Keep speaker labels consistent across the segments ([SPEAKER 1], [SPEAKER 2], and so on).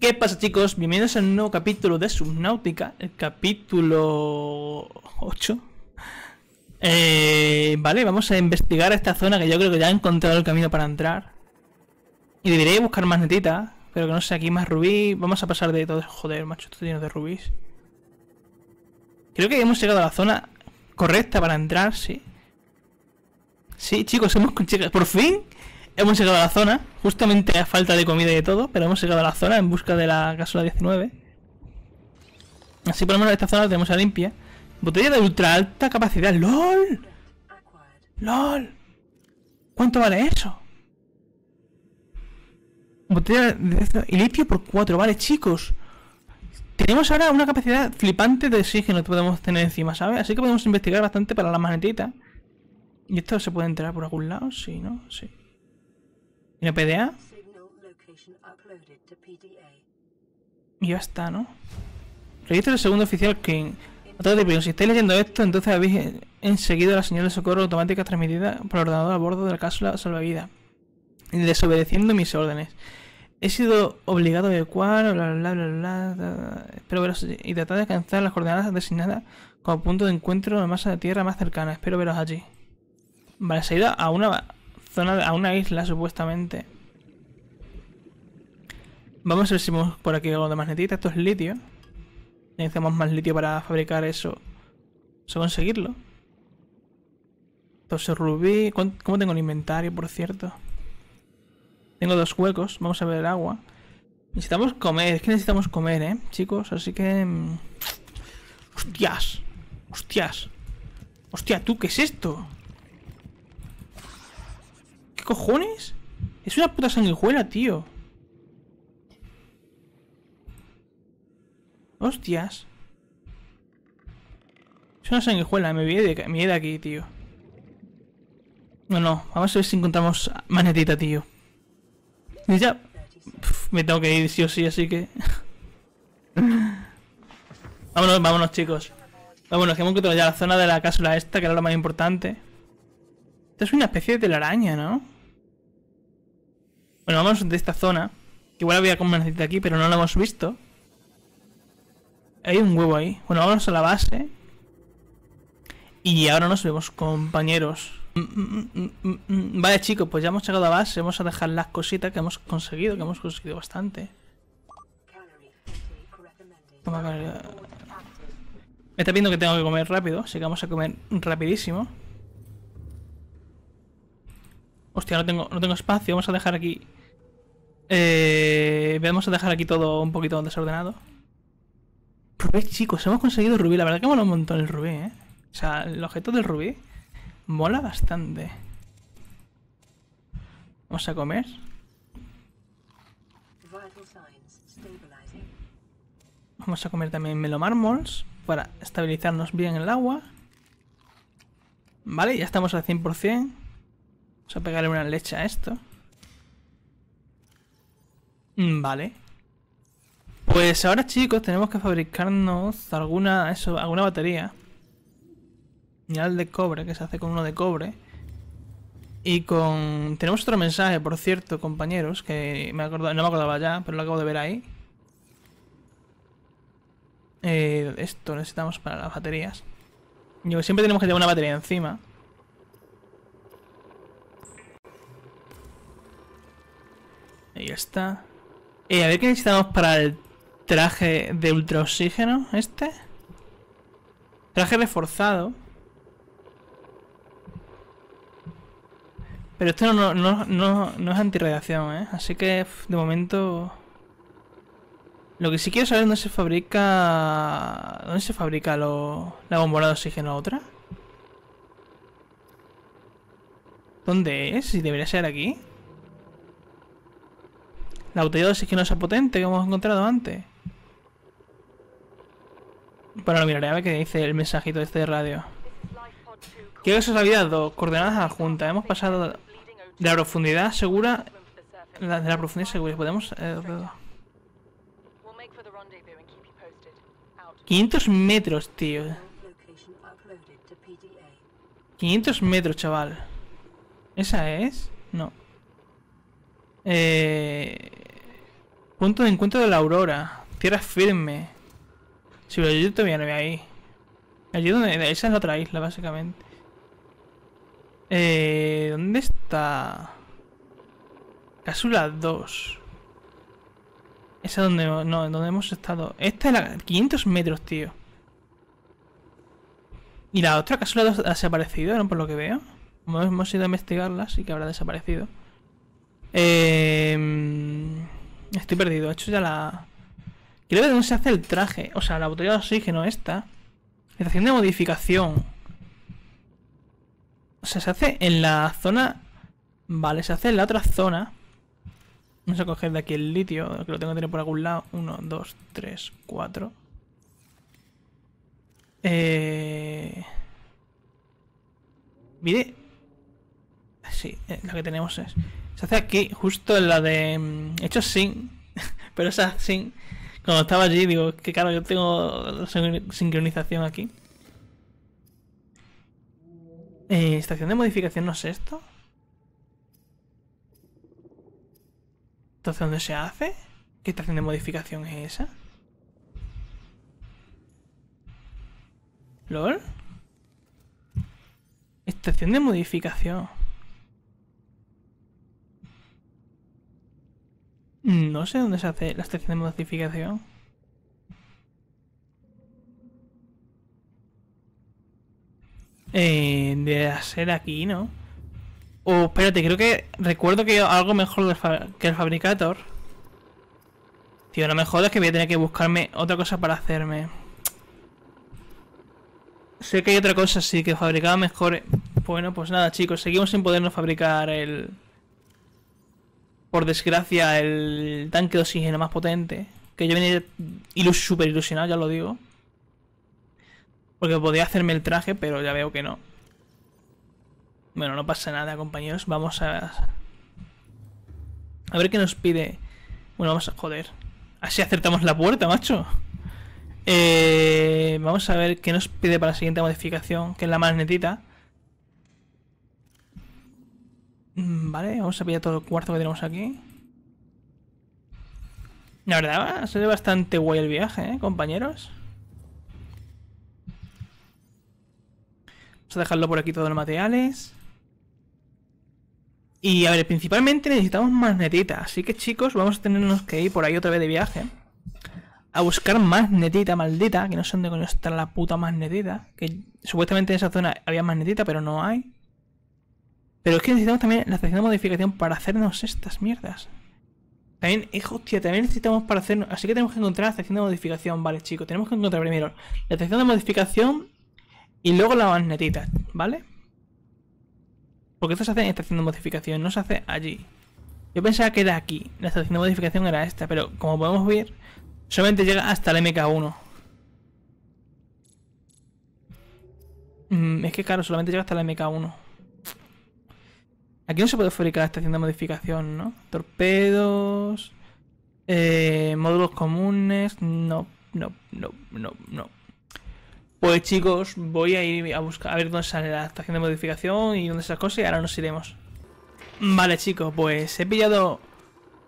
[SPEAKER 1] ¿Qué pasa chicos? Bienvenidos a un nuevo capítulo de Subnautica, el capítulo 8. Eh, vale, vamos a investigar esta zona que yo creo que ya he encontrado el camino para entrar. Y debería buscar más pero que no sé, aquí más rubí. Vamos a pasar de todo. Joder, macho, esto lleno de rubíes. Creo que hemos llegado a la zona correcta para entrar, sí. Sí, chicos, hemos... Por fin hemos llegado a la zona, justamente a falta de comida y de todo, pero hemos llegado a la zona en busca de la gasola 19. Así por lo menos esta zona la tenemos a limpia. Botella de ultra alta capacidad, LOL. LOL. ¿Cuánto vale eso? Botella de y litio por 4, vale chicos. Tenemos ahora una capacidad flipante de oxígeno que podemos tener encima, ¿sabes? Así que podemos investigar bastante para la magnetita. ¿Y esto se puede entrar por algún lado? Sí, ¿no? Sí. ¿Tiene PDA? Y ya está, ¿no? Registro del segundo oficial que de Si estáis leyendo esto, entonces habéis enseguido la señal de socorro automática transmitida por el ordenador a bordo de la cápsula salvavidas, desobedeciendo mis órdenes. He sido obligado a evacuar, bla, bla, bla, bla, espero veros y tratar de alcanzar las coordenadas designadas como punto de encuentro de masa de tierra más cercana. Espero veros allí. Vale, se ha ido a una zona, a una isla supuestamente. Vamos a ver si vemos por aquí algo de magnetita. Esto es litio. Necesitamos más litio para fabricar eso. Vamos a conseguirlo. es rubí. ¿Cómo tengo el inventario, por cierto? Tengo dos huecos. Vamos a ver el agua. Necesitamos comer. Es que necesitamos comer, ¿eh? Chicos, así que... Mm, hostias. Hostias. Hostia, ¿tú qué es esto? cojones? Es una puta sanguijuela, tío. Hostias. Es una sanguijuela, me miedo de, aquí, tío. No, no, vamos a ver si encontramos manetita, tío. Y ya... me tengo que ir sí o sí, así que... vámonos, vámonos, chicos. Vámonos, que hemos encontrado ya la zona de la cápsula esta, que era lo más importante. Esta es una especie de telaraña, ¿no? Bueno, vamos de esta zona. Igual había como una aquí, pero no lo hemos visto. Hay un huevo ahí. Bueno, vamos a la base. Y ahora nos vemos, compañeros. Mm, mm, mm, vale, chicos, pues ya hemos llegado a base. Vamos a dejar las cositas que hemos conseguido, que hemos conseguido bastante. Me está viendo que tengo que comer rápido, así que vamos a comer rapidísimo. Hostia, no tengo, no tengo espacio. Vamos a dejar aquí... Eh, vamos a dejar aquí todo un poquito desordenado. Rubí, chicos, hemos conseguido rubí. La verdad que mola un montón el rubí, ¿eh? O sea, el objeto del rubí mola bastante. Vamos a comer. Vamos a comer también melomármols para estabilizarnos bien el agua. Vale, ya estamos al 100%. Vamos a pegarle una leche a esto. Mm, vale. Pues ahora chicos tenemos que fabricarnos alguna, eso, alguna batería. Mineral de cobre, que se hace con uno de cobre. Y con... Tenemos otro mensaje, por cierto, compañeros, que me no me acordaba ya, pero lo acabo de ver ahí. Eh, esto necesitamos para las baterías. Yo siempre tenemos que llevar una batería encima. Ahí está. Eh, a ver qué necesitamos para el traje de ultraoxígeno, este. Traje reforzado. Pero esto no, es antirradiación, ¿eh? Así que, de momento... Lo que sí quiero saber es dónde se fabrica... ¿Dónde se fabrica la bombola de oxígeno otra? ¿Dónde es? Si debería ser aquí. La botella no sea potente que hemos encontrado antes. Bueno, lo miraré a ver qué dice el mensajito de este de radio. Quiero que se os había dado coordenadas adjuntas. Hemos pasado de la profundidad segura... De la, profundidad segura. Podemos... 500 eh, metros, tío. 500 metros, chaval. ¿Esa es? No. Eh... Punto de encuentro de la aurora. Tierra firme. Si sí, yo todavía no veo ahí. Allí donde... Esa es la otra isla, básicamente. Eh, ¿Dónde está? Cásula 2. Esa es donde... No, donde hemos estado. Esta es la... 500 metros, tío. Y la otra cápsula 2 ha desaparecido, ¿no? Por lo que veo. hemos ido a investigarla, y que habrá desaparecido. Eh... Estoy perdido, he hecho ya la... Quiero ver dónde se hace el traje. O sea, la botella de oxígeno esta. Estación de modificación. O sea, se hace en la zona... Vale, se hace en la otra zona. Vamos a coger de aquí el litio, que lo tengo que tener por algún lado. Uno, dos, tres, cuatro. Eh... Mire, sí, eh, la que tenemos es. Se hace aquí, justo en la de. Mm, hecho sin, pero esa sin. Cuando estaba allí, digo, que claro, yo tengo sincronización aquí. Eh, estación de modificación, ¿no es esto? ¿Entonces dónde se hace? ¿Qué estación de modificación es esa? ¿Lol? Estación de modificación. No sé dónde se hace la estación de modificación. Eh, de ser aquí, ¿no? Oh, espérate, creo que recuerdo que algo mejor que el Fabricator. Tío, no mejor es que voy a tener que buscarme otra cosa para hacerme. Sé que hay otra cosa, sí, que fabricaba mejor. Bueno, pues nada, chicos, seguimos sin podernos fabricar el por desgracia, el tanque de oxígeno más potente. Que yo venía ilus super ilusionado, ya lo digo. Porque podía hacerme el traje, pero ya veo que no. Bueno, no pasa nada, compañeros. Vamos a... A ver qué nos pide. Bueno, vamos a... Joder. Así acertamos la puerta, macho. Eh, vamos a ver qué nos pide para la siguiente modificación, que es la magnetita. Mm, vale, vamos a pillar todo el cuarto que tenemos aquí. La verdad, ha sido bastante guay el viaje, ¿eh, compañeros? Vamos a dejarlo por aquí todos los materiales. Y a ver, principalmente necesitamos magnetita. Así que chicos, vamos a tenernos que ir por ahí otra vez de viaje. A buscar magnetita maldita. Que no sé dónde está la puta magnetita. Que supuestamente en esa zona había magnetita, pero no hay. Pero es que necesitamos también la estación de modificación para hacernos estas mierdas. También, hijo, eh, hostia, también necesitamos para hacernos Así que tenemos que encontrar la estación de modificación, vale, chicos. Tenemos que encontrar primero la estación de modificación y luego la magnetita, ¿vale? Porque esto se hace en estación de modificación, no se hace allí. Yo pensaba que era aquí. La estación de modificación era esta, pero como podemos ver, solamente llega hasta la MK1. Mm, es que claro, solamente llega hasta la MK1. Aquí no se puede fabricar la estación de modificación, ¿no? Torpedos. Eh, módulos comunes. No, no, no, no, no. Pues chicos, voy a ir a buscar a ver dónde sale la estación de modificación y dónde esas cosas y ahora nos iremos. Vale chicos, pues he pillado...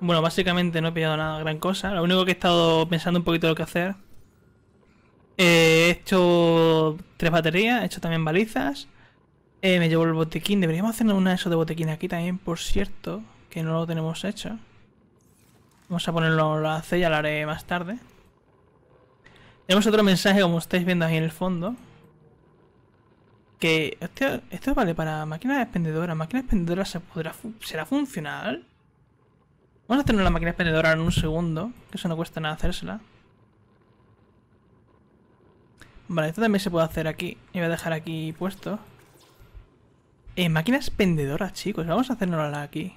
[SPEAKER 1] Bueno, básicamente no he pillado nada, gran cosa. Lo único que he estado pensando un poquito lo que hacer. Eh, he hecho tres baterías, he hecho también balizas. Eh, me llevo el botiquín. Deberíamos hacer una de esos de botiquín aquí también, por cierto. Que no lo tenemos hecho. Vamos a ponerlo la C, ya lo haré más tarde. Tenemos otro mensaje, como estáis viendo ahí en el fondo. Que, esto vale para máquina expendedora. ¿Máquina expendedora se podrá será funcional? Vamos a tener la máquina expendedora en un segundo, que eso no cuesta nada hacérsela. Vale, esto también se puede hacer aquí. Y voy a dejar aquí puesto. Eh, máquinas máquinas chicos. Vamos a hacernos aquí.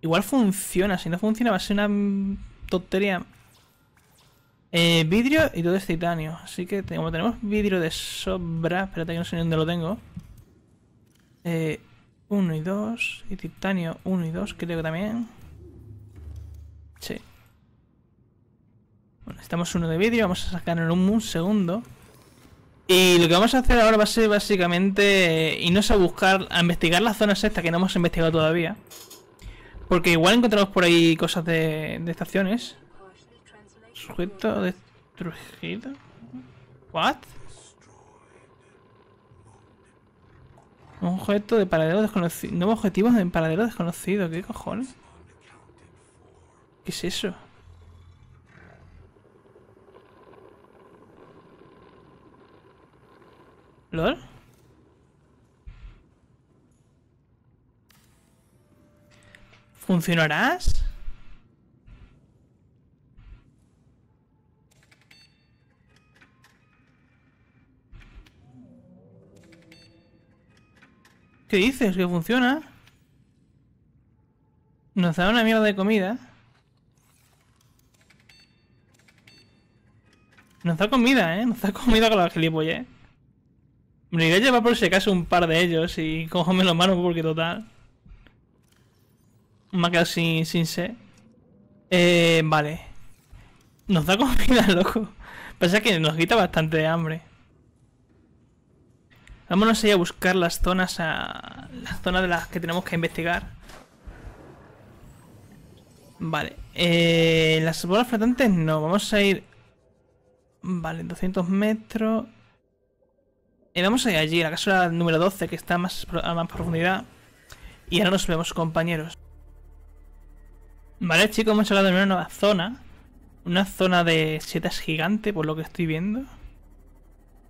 [SPEAKER 1] Igual funciona. Si no funciona va a ser una tontería. Eh, vidrio y todo es titanio. Así que como tenemos vidrio de sobra... Espérate que no sé dónde lo tengo. Eh, uno y dos, Y titanio uno y dos creo que también. Sí. Bueno, necesitamos uno de vidrio. Vamos a sacar en un segundo. Y lo que vamos a hacer ahora va a ser básicamente eh, irnos a buscar, a investigar las zonas estas que no hemos investigado todavía. Porque igual encontramos por ahí cosas de, estaciones. Sujeto destruido. ¿What? Un objeto de paradero desconocido. nuevos objetivos de paradero desconocido. ¿Qué cojones? ¿Qué es eso? ¿Funcionarás? ¿Qué dices? ¿Que funciona? Nos da una mierda de comida. Nos da comida, ¿eh? Nos da comida con la ¿eh? Me iré a llevar por si acaso un par de ellos y cójame los manos porque total. Me ha quedado sin, sé Eh, vale. Nos da comida, loco. Pasa que nos quita bastante hambre. Vámonos ahí a buscar las zonas a. las zonas de las que tenemos que investigar. Vale. Eh, las bolas flotantes no. Vamos a ir. Vale, 200 metros. Y vamos a ir allí, a la cápsula número 12, que está más a más profundidad. Y ahora nos vemos, compañeros. Vale, chicos, hemos llegado a una nueva zona. Una zona de setas gigante, por lo que estoy viendo.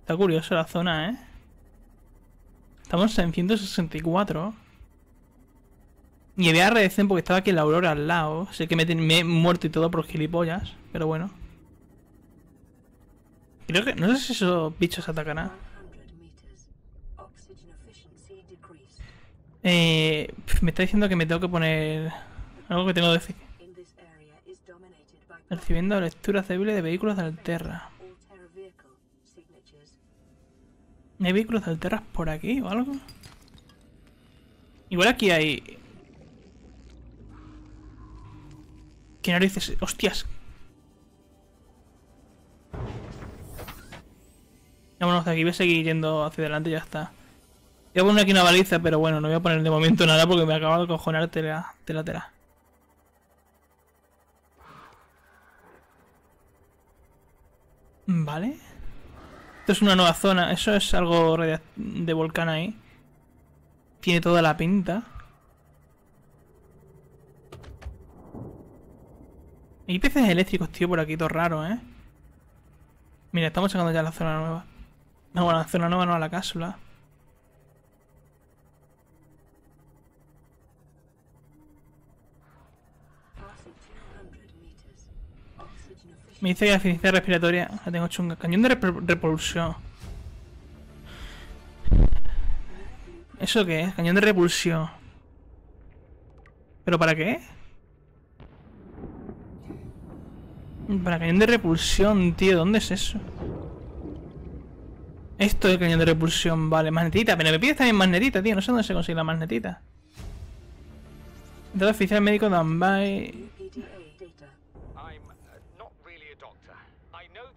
[SPEAKER 1] Está curiosa la zona, ¿eh? Estamos en 164. Y había redecen porque estaba aquí la aurora al lado. Sé que me, me he muerto y todo por gilipollas, pero bueno. Creo que... No sé si esos bichos atacarán. Eh, me está diciendo que me tengo que poner algo que tengo que decir. Recibiendo lectura célebre de vehículos de Alterra. ¿Hay vehículos de Alterra por aquí o algo? Igual aquí hay... ¿Qué narices? ¡Hostias! Vámonos de aquí, voy a seguir yendo hacia adelante y ya está. Voy a poner aquí una baliza, pero bueno, no voy a poner de momento nada porque me acabado de cojonar tela, tela. Vale. Esto es una nueva zona. Eso es algo de volcán ahí. Tiene toda la pinta. Hay peces eléctricos, tío, por aquí, todo raro, ¿eh? Mira, estamos llegando ya a la zona nueva. No, bueno, la zona nueva no, a la cápsula. Me dice que eficiencia respiratoria la tengo chunga. Cañón de repulsión. ¿Eso qué Cañón de repulsión. ¿Pero para qué? Para cañón de repulsión, tío. ¿Dónde es eso? Esto es cañón de repulsión. Vale, magnetita. Pero me pides también magnetita, tío. No sé dónde se consigue la magnetita. Dado oficial médico Danbai.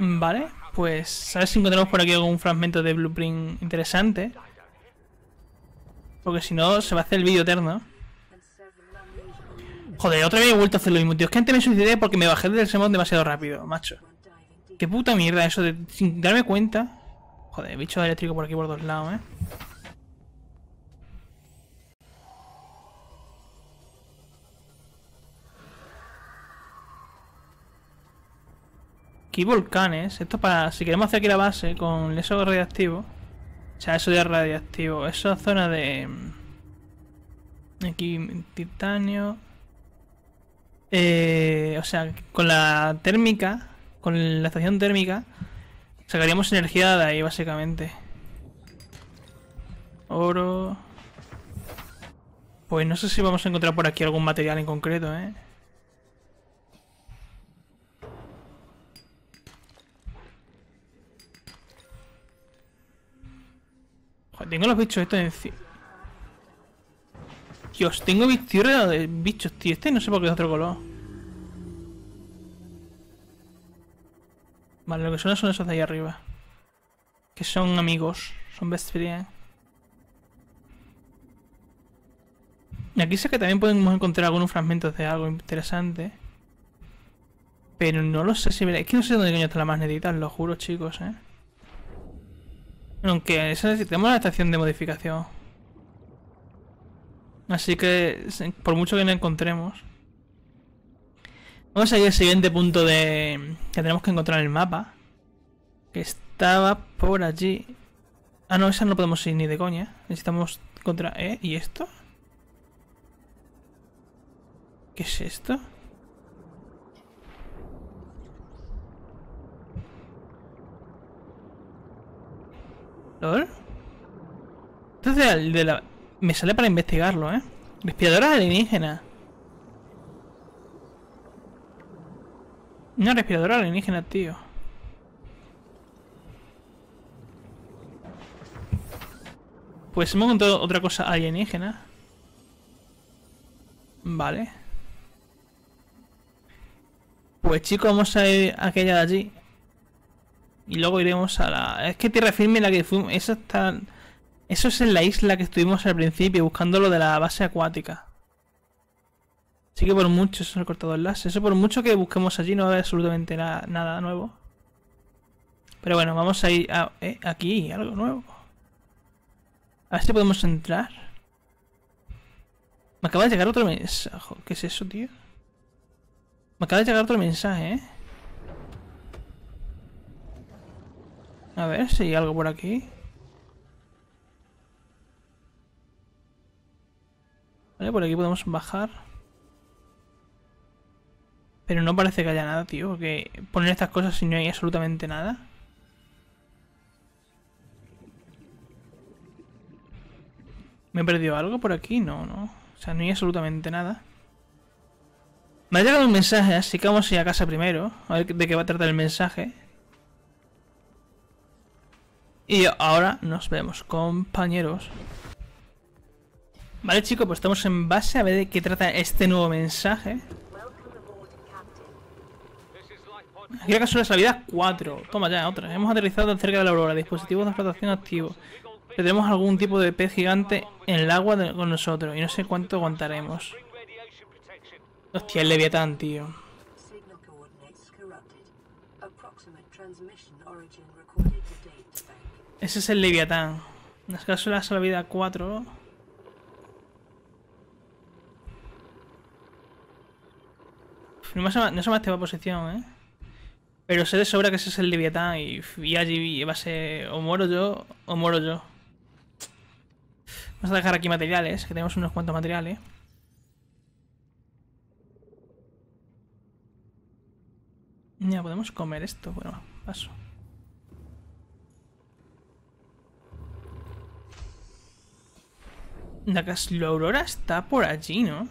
[SPEAKER 1] Vale, pues a ver si encontramos por aquí algún fragmento de blueprint interesante. Porque si no, se va a hacer el vídeo eterno. Joder, otra vez he vuelto a hacer lo mismo, tío. Es que antes me suicidé porque me bajé del semón demasiado rápido, macho. Qué puta mierda eso de sin darme cuenta. Joder, bicho eléctrico por aquí por dos lados, eh. Aquí volcanes. Esto para... Si queremos hacer aquí la base con eso radiactivo. O sea, eso ya es radiactivo. esa zona de... Mm, aquí titanio. Eh, o sea, con la térmica, con la estación térmica, sacaríamos energía de ahí, básicamente. Oro. Pues no sé si vamos a encontrar por aquí algún material en concreto, ¿eh? tengo los bichos estos encima. Dios, tengo tierra de bichos, tío. Este no sé por qué es otro color. Vale, lo que suena son esos de ahí arriba. Que son amigos. Son best friends. Y aquí sé que también podemos encontrar algunos fragmentos de algo interesante. Pero no lo sé si me... Es que no sé dónde coño está la magnetita, lo juro, chicos, eh. Aunque eso necesitamos la estación de modificación. Así que, por mucho que no encontremos... Vamos a ir al siguiente punto de... que tenemos que encontrar en el mapa. Que estaba por allí. Ah, no, esa no podemos ir ni de coña. Necesitamos encontrar, ¿Eh? ¿Y esto? ¿Qué es esto? Entonces de la, Me sale para investigarlo, ¿eh? Respiradora alienígena. Una respiradora alienígena, tío. Pues hemos encontrado otra cosa alienígena. Vale. Pues chicos, vamos a ir a aquella de allí y luego iremos a la... Es que tierra firme la que fuimos... Eso está... Eso es en la isla que estuvimos al principio, buscando lo de la base acuática. Así que por mucho, eso es el cortador enlace. Eso por mucho que busquemos allí no va a haber absolutamente nada, nada nuevo. Pero bueno, vamos a ir a, eh, aquí, algo nuevo. A ver si podemos entrar. Me acaba de llegar otro mensaje. ¿Qué es eso, tío? Me acaba de llegar otro mensaje, ¿eh? A ver si hay algo por aquí. Vale, por aquí podemos bajar. Pero no parece que haya nada, tío. Porque poner estas cosas si no hay absolutamente nada. ¿Me he perdido algo por aquí? No, no. O sea, no hay absolutamente nada. Me ha llegado un mensaje, así que vamos a ir a casa primero. A ver de qué va a tratar el mensaje. Y ahora nos vemos, compañeros. Vale, chicos, pues estamos en base a ver de qué trata este nuevo mensaje. Aquí la la 4. Toma ya, otra. Hemos aterrizado cerca de la aurora. Dispositivos de explotación activo. tenemos algún tipo de pez gigante en el agua con nosotros. Y no sé cuánto aguantaremos. Hostia, el Leviatán, tío. Ese es el Leviatán. Las cápsulas a la vida 4. No se, no se me posición, ¿eh? Pero sé de sobra que ese es el Leviatán y, allí va a ser o muero yo o muero yo. Vamos a dejar aquí materiales, que tenemos unos cuantos materiales. Ya, podemos comer esto. Bueno, paso. La Aurora está por allí, ¿no?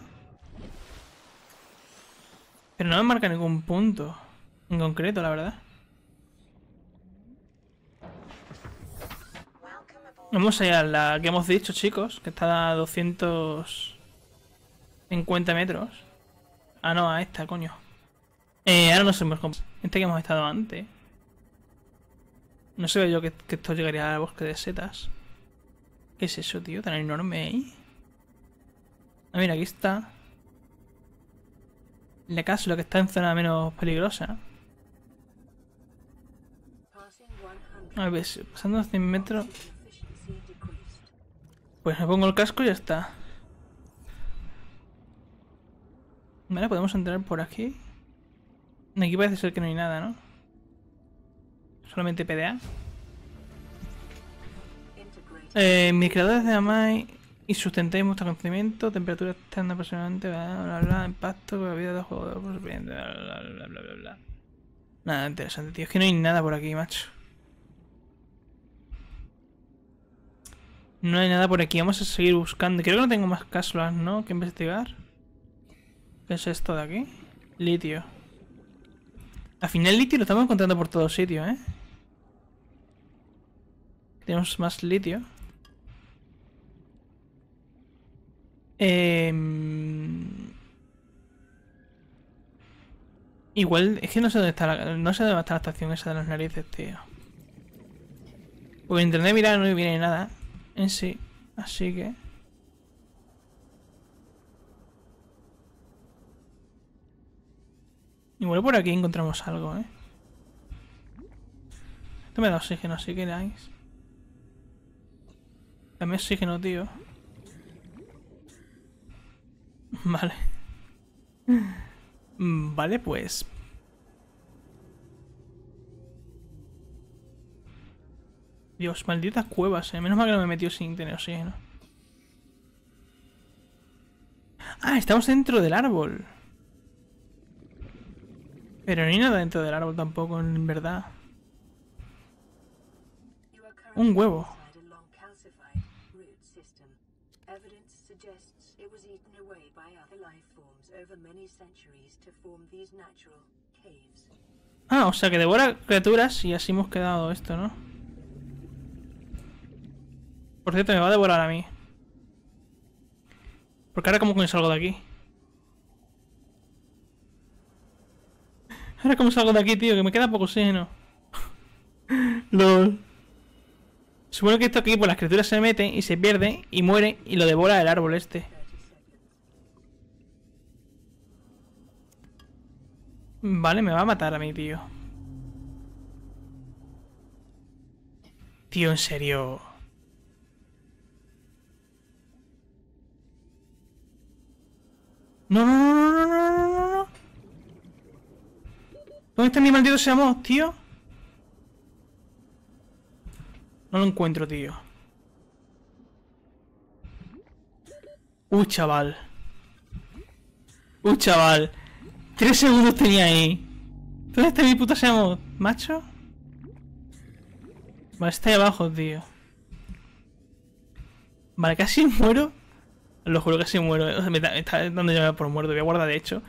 [SPEAKER 1] Pero no me marca ningún punto. En concreto, la verdad. Vamos a a la que hemos dicho, chicos, que está a 250 metros. Ah, no, a esta, coño. Eh, ahora no sé, esta que hemos estado antes. No sé yo que esto llegaría al bosque de setas. ¿Qué es eso, tío? Tan enorme ahí. A ah, mira, aquí está. La casa, lo que está en zona menos peligrosa. A ver, pues, pasando 100 metros... Pues me pongo el casco y ya está. Vale, podemos entrar por aquí. Aquí parece ser que no hay nada, ¿no? Solamente PDA. Eh, mis creadores de Amai y sustentéis vuestro conocimiento, temperatura externa aproximadamente, bla, bla, bla, impacto, la vida del juego, bla, bla, bla, bla, bla, bla. Nada interesante, tío. Es que no hay nada por aquí, macho. No hay nada por aquí. Vamos a seguir buscando. Creo que no tengo más cápsulas, ¿no? Que investigar. ¿Qué es esto de aquí? Litio. Al final litio lo estamos encontrando por todos sitios, ¿eh? Tenemos más litio. Em, igual, es que no sé dónde está la, no sé dónde está la estación esa de las narices, tío. Pues en internet mirar no viene nada en sí, así que... Igual por aquí encontramos algo, ¿eh? Esto me da oxígeno, si que nice. Dame oxígeno, tío. Vale. Mm, vale, pues... Dios, malditas cuevas, eh. Menos mal que no me metió sin tener oxígeno. Ah, estamos dentro del árbol. Pero no hay nada dentro del árbol tampoco, en verdad. Un huevo. Ah, o sea que devora criaturas y así hemos quedado esto, ¿no? Por cierto, me va a devorar a mí. Porque ahora como que salgo de aquí. Ahora como salgo de aquí, tío, que me queda poco oxígeno. LOL. Supongo que esto aquí, pues las criaturas se meten y se pierden y mueren y lo devora el árbol este. Vale, me va a matar a mí, tío. Tío, en serio. No, no, no, no, no, no, ¿Dónde está mi maldito Seamos, tío? No lo encuentro, tío. Uh, chaval. Uh, chaval. Tres segundos tenía ahí. ¿Dónde está mi puta seamos ¿Macho? Vale, está ahí abajo, tío. Vale, casi muero. Lo juro, casi muero. me, está dando ya por muerto. Voy a guardar, de hecho.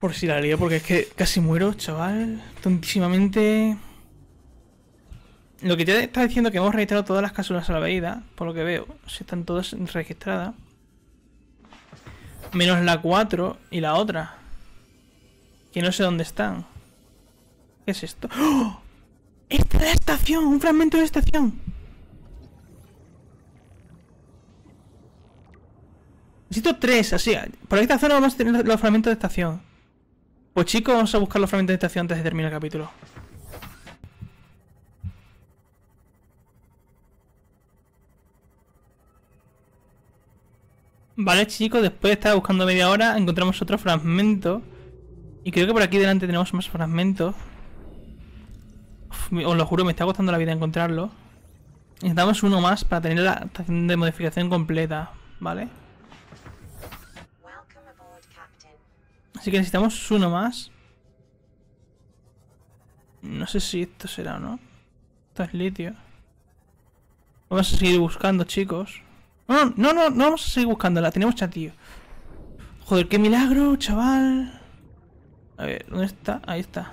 [SPEAKER 1] Por si la lío, porque es que casi muero, chaval. Tontísimamente. Lo que te está diciendo que hemos registrado todas las cápsulas a la veída por lo que veo. Si están todas registradas. Menos la 4 y la otra. Que no sé dónde están. ¿Qué es esto? ¡Oh! ¡Esta es la estación! ¡Un fragmento de estación! Necesito tres, así. Por esta zona vamos a tener los fragmentos de estación. Pues chicos, vamos a buscar los fragmentos de estación antes de terminar el capítulo. Vale, chicos, después de estar buscando media hora, encontramos otro fragmento. Y creo que por aquí delante tenemos más fragmentos. os lo juro, me está costando la vida encontrarlo. Necesitamos uno más para tener la estación de modificación completa, ¿vale? Así que necesitamos uno más. No sé si esto será o no. Esto es litio. Vamos a seguir buscando, chicos. No, no, no, no vamos a seguir buscándola. Tenemos tío Joder, qué milagro, chaval. A ver, ¿dónde está? Ahí está.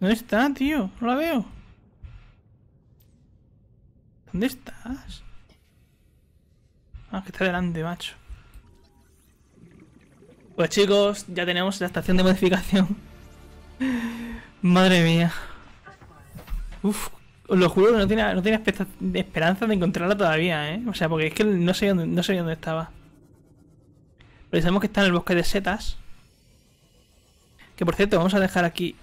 [SPEAKER 1] ¿Dónde está, tío? No la veo. ¿Dónde estás? Ah, que está delante, macho. Pues chicos, ya tenemos la estación de modificación. Madre mía. Uf, os lo juro que no tenía, esperanza de encontrarla todavía, ¿eh? O sea, porque es que no sabía dónde, no sé dónde estaba. Pero sabemos que está en el bosque de setas. Que por cierto, vamos a dejar aquí...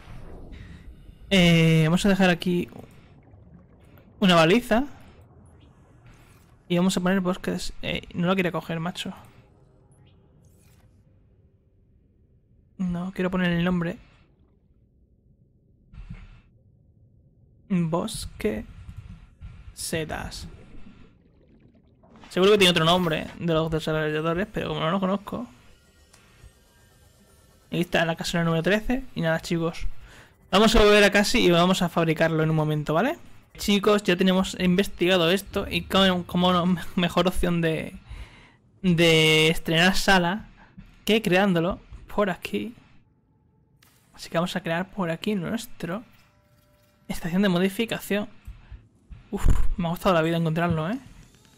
[SPEAKER 1] Eh, vamos a dejar aquí... Una baliza. Y vamos a poner bosques... Eh, no lo quiere coger, macho. No, quiero poner el nombre. Bosque Setas. Seguro que tiene otro nombre de los desarrolladores, pero como no lo conozco. Ahí está la casera número 13. Y nada, chicos. Vamos a volver a casi y vamos a fabricarlo en un momento, ¿vale? Chicos, ya tenemos investigado esto y como, mejor opción de, de estrenar sala que creándolo por aquí. Así que vamos a crear por aquí nuestro Estación de modificación. Uf, me ha gustado la vida encontrarlo, ¿eh?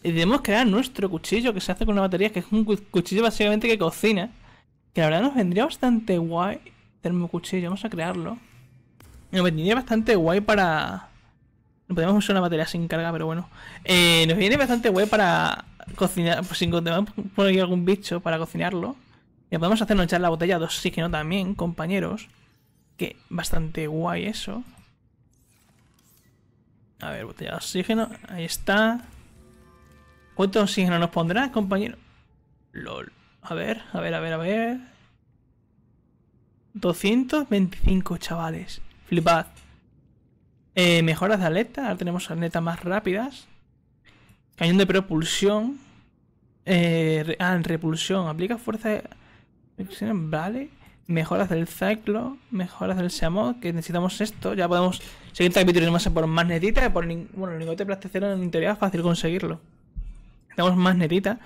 [SPEAKER 1] Y debemos crear nuestro cuchillo que se hace con una batería, que es un cuchillo básicamente que cocina. Que la verdad nos vendría bastante guay tener un cuchillo. Vamos a crearlo. Nos vendría bastante guay para... No podemos usar una batería sin carga, pero bueno. Eh, nos viene bastante guay para cocinar... Pues si encontramos por ahí algún bicho para cocinarlo. Y podemos hacernos echar la botella dos, sí que no también, compañeros. Que bastante guay eso. A ver, botella de oxígeno. Ahí está. ¿Cuánto oxígeno nos pondrá, compañero? LOL. A ver, a ver, a ver, a ver. 225, chavales. Flipad. Eh, mejoras de aleta. Ahora tenemos aletas más rápidas. Cañón de propulsión. Eh, ah, repulsión. Aplica fuerza. De... Vale mejoras del Cyclo, mejoras del Seamoth, que necesitamos esto. Ya podemos seguir capítulo más por más netitas. Por bueno, el de plastecero en teoría es fácil conseguirlo. Tenemos más netitas.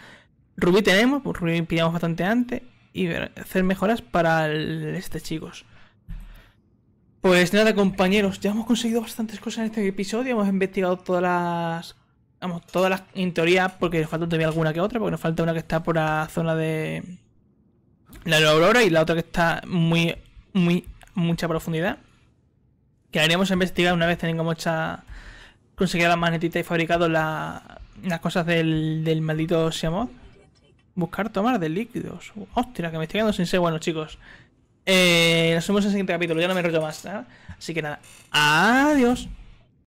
[SPEAKER 1] Rubí tenemos, pues Rubí pillamos bastante antes. Y hacer mejoras para este, chicos. Pues nada, compañeros, ya hemos conseguido bastantes cosas en este episodio. Hemos investigado todas las. Vamos, todas las. En teoría, porque nos falta todavía alguna que otra, porque nos falta una que está por la zona de la de Aurora y la otra que está muy, muy, mucha profundidad. Que a investigar una vez tengamos hecha, conseguida la magnetita y fabricado las cosas del, maldito Siamoth. Buscar tomar de líquidos. Hostia, que me estoy quedando sin ser bueno, chicos. Eh, nos vemos en el siguiente capítulo, ya no me rollo más. ¿eh? Así que nada, adiós.